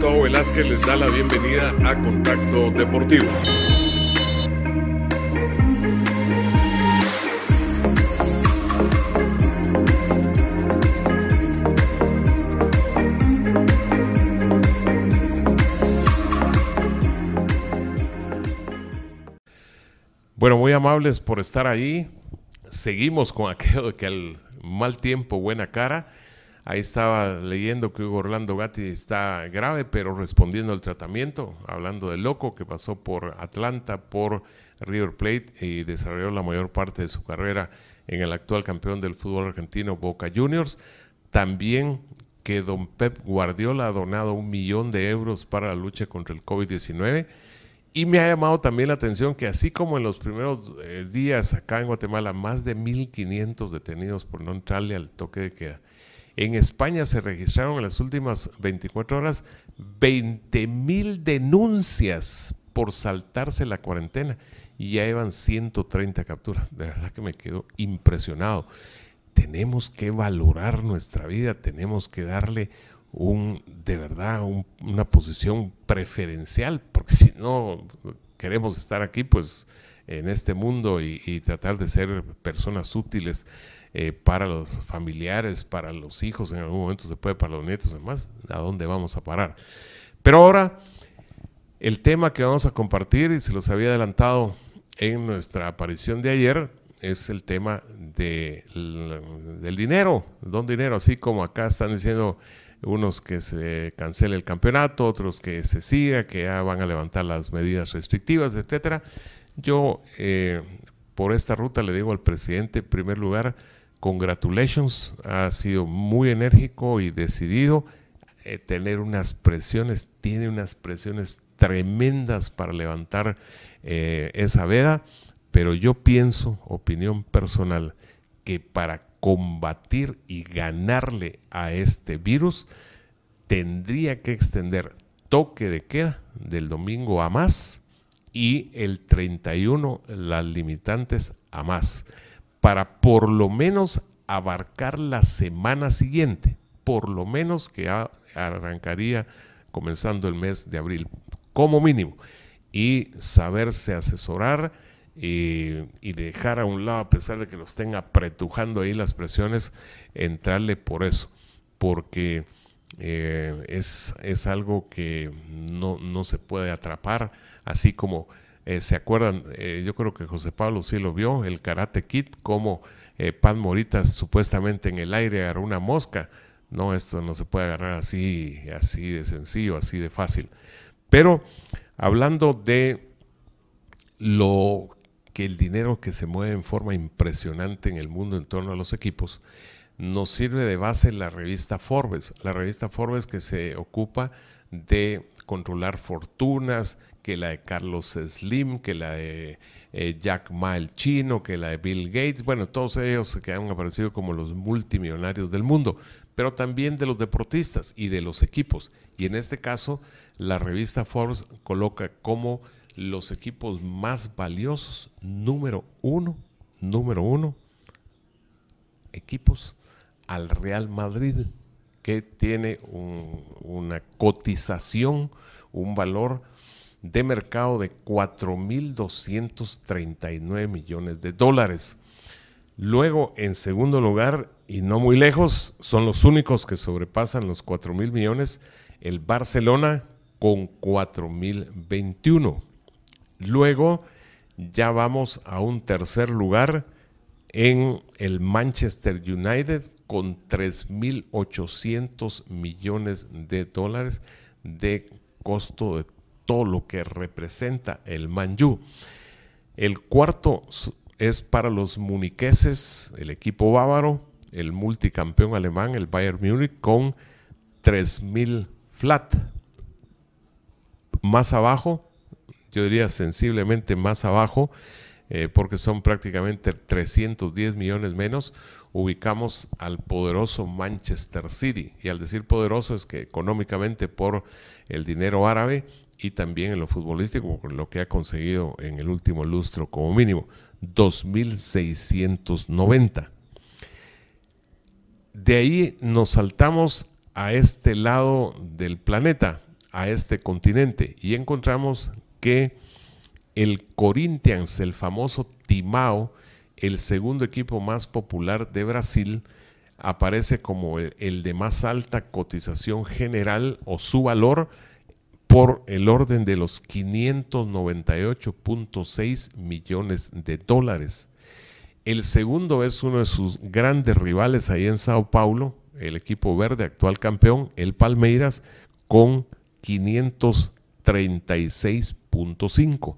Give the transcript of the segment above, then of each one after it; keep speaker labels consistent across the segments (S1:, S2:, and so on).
S1: todo Velázquez les da la bienvenida a Contacto Deportivo. Bueno, muy amables por estar ahí. Seguimos con aquello de que mal tiempo, buena cara. Ahí estaba leyendo que Hugo Orlando Gatti está grave, pero respondiendo al tratamiento, hablando del loco que pasó por Atlanta, por River Plate y desarrolló la mayor parte de su carrera en el actual campeón del fútbol argentino, Boca Juniors. También que don Pep Guardiola ha donado un millón de euros para la lucha contra el COVID-19. Y me ha llamado también la atención que así como en los primeros eh, días acá en Guatemala, más de 1.500 detenidos por no entrarle al toque de queda en España se registraron en las últimas 24 horas 20.000 denuncias por saltarse la cuarentena y ya llevan 130 capturas. De verdad que me quedo impresionado. Tenemos que valorar nuestra vida, tenemos que darle un, de verdad, una posición preferencial, porque si no queremos estar aquí, pues en este mundo y, tratar de ser personas útiles eh, para los familiares, para los hijos, en algún momento se puede para los nietos, además, ¿a dónde vamos a parar? Pero ahora, el tema que vamos a compartir, y se los había adelantado en nuestra aparición de ayer, es el tema de, del dinero, don dinero, así como acá están diciendo unos que se cancele el campeonato, otros que se siga, que ya van a levantar las medidas restrictivas, etcétera. Yo, eh, por esta ruta, le digo al presidente, en primer lugar, congratulations, ha sido muy enérgico y decidido. Eh, tener unas presiones, tiene unas presiones tremendas para levantar eh, esa veda, pero yo pienso, opinión personal, que para combatir y ganarle a este virus, tendría que extender toque de queda del domingo a más y el 31 las limitantes a más, para por lo menos abarcar la semana siguiente, por lo menos que arrancaría comenzando el mes de abril, como mínimo, y saberse asesorar eh, y, dejar a un lado, a pesar de que los tenga apretujando ahí las presiones, entrarle por eso, porque eh, es, algo que no se puede atrapar así como eh, se acuerdan, eh, yo creo que José Pablo sí lo vio, el Karate Kid, como eh, Pan Moritas supuestamente en el aire agarró una mosca. No, esto no se puede agarrar así, así de sencillo, así de fácil. Pero hablando de lo que el dinero que se mueve en forma impresionante en el mundo en torno a los equipos, nos sirve de base la revista Forbes, la revista Forbes que se ocupa de controlar fortunas, que la de Carlos Slim, que la de eh, Jack Ma el chino, que la de Bill Gates, bueno, todos ellos que han aparecido como los multimillonarios del mundo, pero también de los deportistas y de los equipos. Y en este caso, la revista Forbes coloca como los equipos más valiosos, número uno, número uno, equipos al Real Madrid, que tiene una cotización, un valor de mercado de 4.239 millones de dólares. Luego, en segundo lugar, y no muy lejos, son los únicos que sobrepasan los 4.000 millones, el Barcelona con 4.021. Luego, ya vamos a un tercer lugar en el Manchester United con 3.800 millones de dólares de costo de todo lo que representa el Manjú. El cuarto es para los muniqueses, el equipo bávaro, el multicampeón alemán, el Bayern Múnich, con 3.000 flat. Más abajo, yo diría sensiblemente más abajo, eh, porque son prácticamente 310 millones menos, ubicamos al poderoso Manchester City. Y al decir poderoso es que económicamente por el dinero árabe y también en lo futbolístico, por lo que ha conseguido en el último lustro como mínimo, 2.690. De ahí nos saltamos a este lado del planeta, a este continente, y encontramos que el Corinthians, el famoso Timao, el segundo equipo más popular de Brasil, aparece como el, de más alta cotización general o su valor por el orden de los 598.6 millones de dólares. El segundo es uno de sus grandes rivales ahí en Sao Paulo, el equipo verde, actual campeón, el Palmeiras, con 536.5.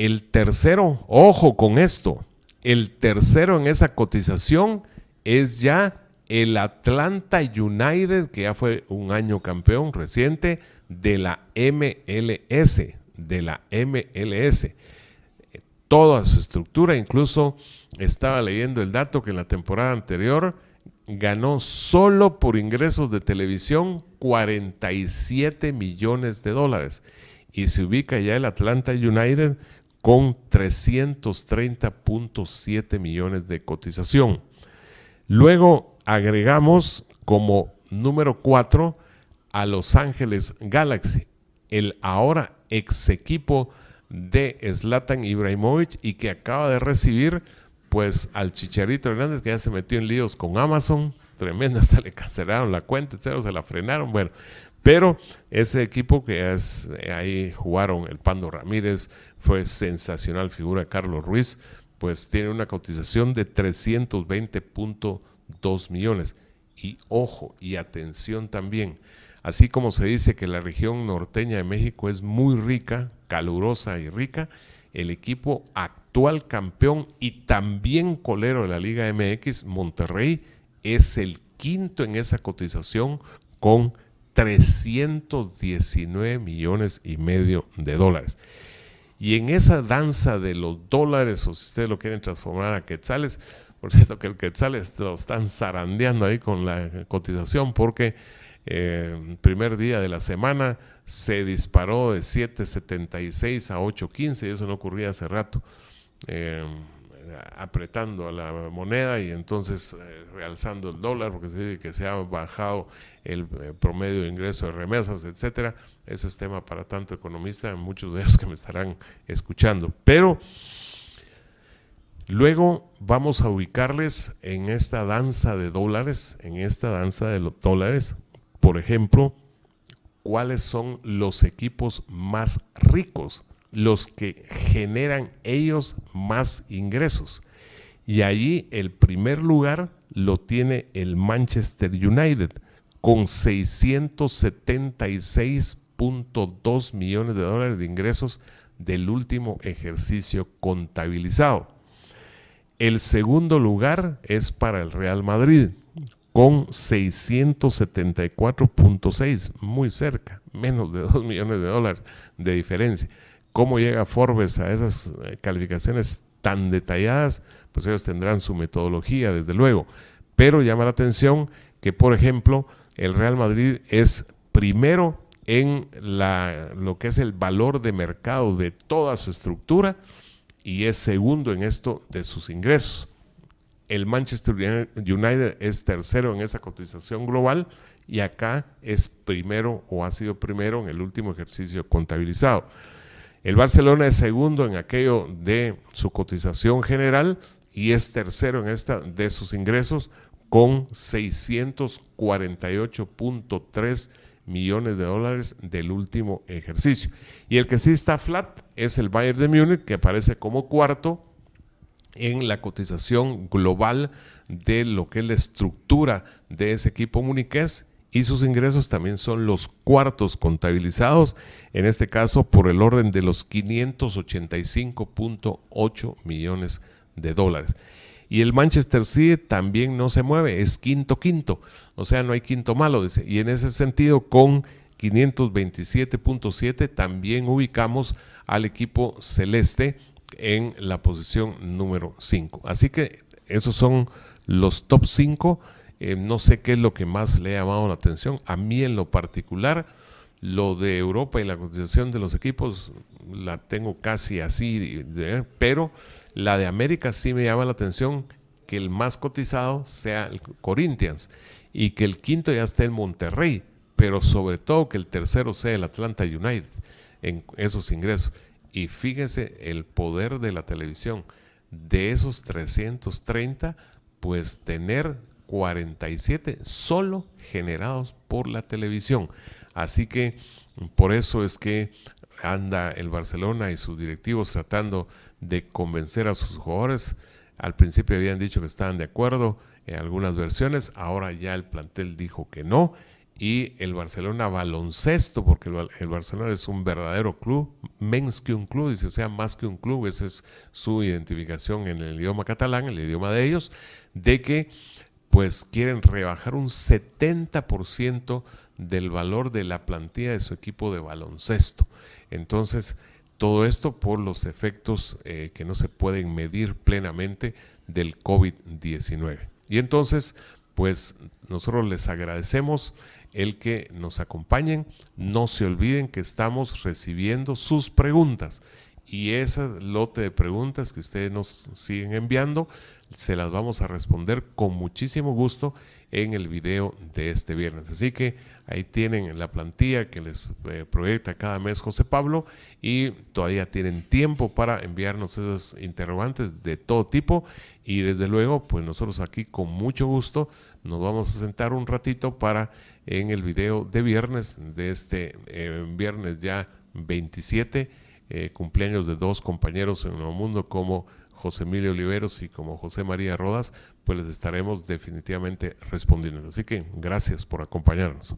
S1: El tercero, ojo con esto, el tercero en esa cotización es ya el Atlanta United, que ya fue un año campeón reciente de la MLS, de la MLS. Toda su estructura, incluso estaba leyendo el dato que en la temporada anterior ganó solo por ingresos de televisión 47 millones de dólares y se ubica ya el Atlanta United con 330.7 millones de cotización. Luego agregamos como número 4 a Los Ángeles Galaxy, el ahora ex equipo de Zlatan Ibrahimovic y que acaba de recibir pues al Chicharito Hernández que ya se metió en líos con Amazon, tremenda, hasta le cancelaron la cuenta, se la frenaron, bueno, pero ese equipo que eh, ahí jugaron el Pando Ramírez, fue sensacional figura Carlos Ruiz, pues tiene una cotización de 320.2 millones. Y ojo, y atención también, así como se dice que la región norteña de México es muy rica, calurosa y rica, el equipo actual campeón y también colero de la Liga MX, Monterrey, es el quinto en esa cotización con 319 millones y medio de dólares. Y en esa danza de los dólares, o si ustedes lo quieren transformar a quetzales, por cierto que el quetzales lo están zarandeando ahí con la cotización porque el eh, primer día de la semana se disparó de 7.76 a 8.15 y eso no ocurría hace rato. Eh, apretando a la moneda y entonces eh, realzando el dólar porque se dice que se ha bajado el eh, promedio de ingreso de remesas, etcétera. Eso es tema para tanto economista, muchos de ellos que me estarán escuchando. Pero luego vamos a ubicarles en esta danza de dólares, en esta danza de los dólares, por ejemplo, cuáles son los equipos más ricos los que generan ellos más ingresos. Y allí el primer lugar lo tiene el Manchester United con 676.2 millones de dólares de ingresos del último ejercicio contabilizado. El segundo lugar es para el Real Madrid con 674.6, muy cerca, menos de 2 millones de dólares de diferencia cómo llega Forbes a esas eh, calificaciones tan detalladas, pues ellos tendrán su metodología, desde luego. Pero llama la atención que, por ejemplo, el Real Madrid es primero en lo que es el valor de mercado de toda su estructura y es segundo en esto de sus ingresos. El Manchester United es tercero en esa cotización global y acá es primero o ha sido primero en el último ejercicio contabilizado. El Barcelona es segundo en aquello de su cotización general y es tercero en esta de sus ingresos con 648.3 millones de dólares del último ejercicio. Y el que sí está flat es el Bayern de Múnich, que aparece como cuarto en la cotización global de lo que es la estructura de ese equipo muniqués y sus ingresos también son los cuartos contabilizados, en este caso por el orden de los 585.8 millones de dólares. Y el Manchester City también no se mueve, es quinto quinto, o sea, no hay quinto malo, dice. Y en ese sentido, con 527.7 también ubicamos al equipo celeste en la posición número 5. Así que esos son los top 5 eh, no sé qué es lo que más le ha llamado la atención. A mí en lo particular, lo de Europa y la cotización de los equipos la tengo casi así, pero la de América sí me llama la atención que el más cotizado sea el Corinthians y que el quinto ya esté el Monterrey, pero sobre todo que el tercero sea el Atlanta United en esos ingresos. Y fíjense el poder de la televisión. De esos 330, pues tener 47 solo generados por la televisión. Así que por eso es que anda el Barcelona y sus directivos tratando de convencer a sus jugadores. Al principio habían dicho que estaban de acuerdo en algunas versiones, ahora ya el plantel dijo que no. Y el Barcelona baloncesto, porque el, Barcelona es un verdadero club, menos que un club, dice, o sea, más que un club, esa es su identificación en el idioma catalán, el idioma de ellos, de que pues quieren rebajar un 70% del valor de la plantilla de su equipo de baloncesto. Entonces, todo esto por los efectos eh, que no se pueden medir plenamente del COVID-19. Y entonces, pues nosotros les agradecemos el que nos acompañen. No se olviden que estamos recibiendo sus preguntas y ese lote de preguntas que ustedes nos siguen enviando, se las vamos a responder con muchísimo gusto en el video de este viernes. Así que ahí tienen la plantilla que les eh, proyecta cada mes José Pablo y todavía tienen tiempo para enviarnos esos interrogantes de todo tipo y desde luego pues nosotros aquí con mucho gusto nos vamos a sentar un ratito para en el video de viernes, de este eh, viernes ya 27 eh, cumpleaños de dos compañeros en Nuevo Mundo como José Emilio Oliveros y como José María Rodas, pues les estaremos definitivamente respondiendo. Así que gracias por acompañarnos.